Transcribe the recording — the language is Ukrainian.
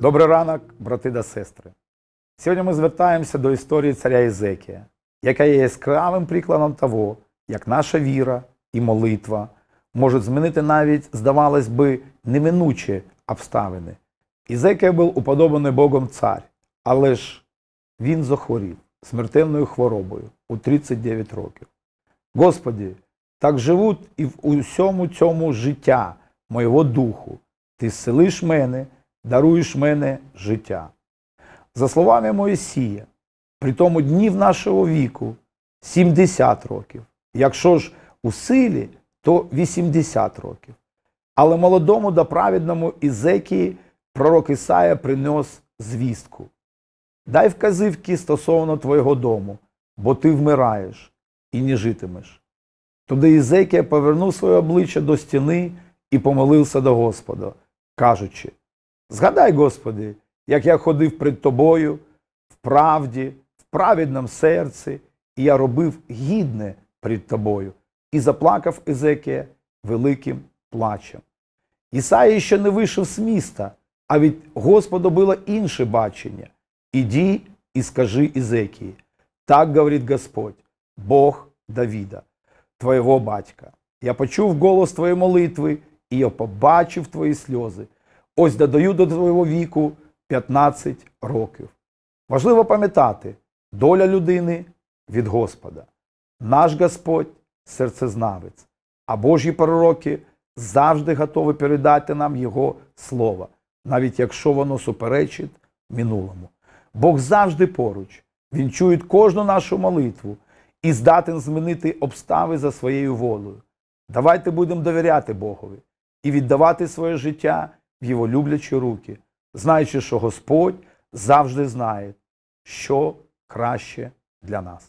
Добрий ранок, брати та сестри. Сьогодні ми звертаємося до історії царя Єзекія, яка є яскравим прикладом того, як наша віра і молитва можуть змінити навіть, здавалось би, неминучі обставини. Єзекія був уподобаний Богом цар, але ж він захворів смертельною хворобою у 39 років. Господі, так живуть і в усьому цьому життя моєго духу, ти зселиш мене даруєш мене життя. За словами Моїсія, при тому днів нашого віку 70 років. Якщо ж у силі, то 80 років. Але молодому да праведному Ізекії пророк Ісая принес звістку. Дай вказівки стосовно твого дому, бо ти вмираєш і не житимеш. Туди Ізекія повернув своє обличчя до стіни і помолився до Господа, кажучи: Згадай, Господи, як я ходив пред Тобою в правді, в праведному серці, і я робив гідне пред Тобою, і заплакав Езекія великим плачем. Ісаї ще не вийшов з міста, а від Господа було інше бачення. Іди і скажи Ізекії, так говорить Господь, Бог Давіда, твоєго батька. Я почув голос твоєї молитви, і я побачив твої сльози. Ось додаю до твого віку 15 років. Важливо пам'ятати, доля людини від Господа, наш Господь серцезнавець, а Божі пророки завжди готові передати нам Його слово, навіть якщо воно суперечить минулому. Бог завжди поруч, Він чує кожну нашу молитву і здатен змінити обстави за своєю волею. Давайте будемо довіряти Богові і віддавати своє життя в його люблячі руки, знаючи, що Господь завжди знає, що краще для нас.